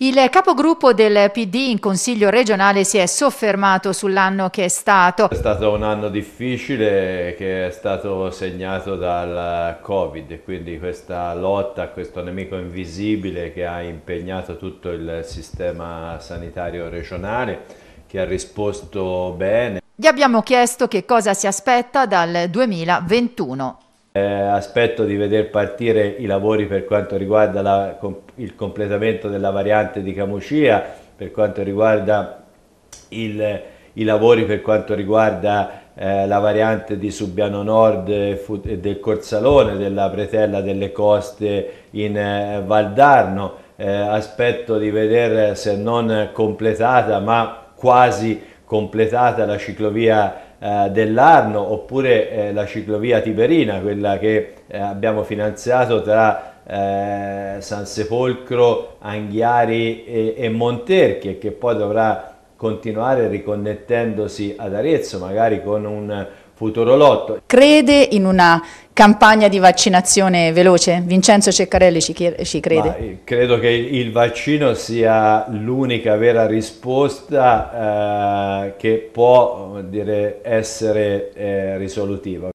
Il capogruppo del PD in Consiglio regionale si è soffermato sull'anno che è stato. È stato un anno difficile che è stato segnato dal Covid, quindi questa lotta a questo nemico invisibile che ha impegnato tutto il sistema sanitario regionale, che ha risposto bene. Gli abbiamo chiesto che cosa si aspetta dal 2021. Eh, aspetto di vedere partire i lavori per quanto riguarda la, il completamento della variante di Camucia, per quanto riguarda il, i lavori per quanto riguarda eh, la variante di Subiano Nord e del Corsalone, della Pretella delle Coste in eh, Valdarno, eh, aspetto di vedere se non completata ma quasi completata la ciclovia eh, dell'Arno oppure eh, la ciclovia Tiberina, quella che eh, abbiamo finanziato tra eh, San Sepolcro, Anghiari e, e Monterchi e che poi dovrà continuare riconnettendosi ad Arezzo, magari con un, Futuro Lotto. Crede in una campagna di vaccinazione veloce? Vincenzo Ceccarelli ci, ci crede. Ma eh, credo che il vaccino sia l'unica vera risposta eh, che può eh, dire, essere eh, risolutiva.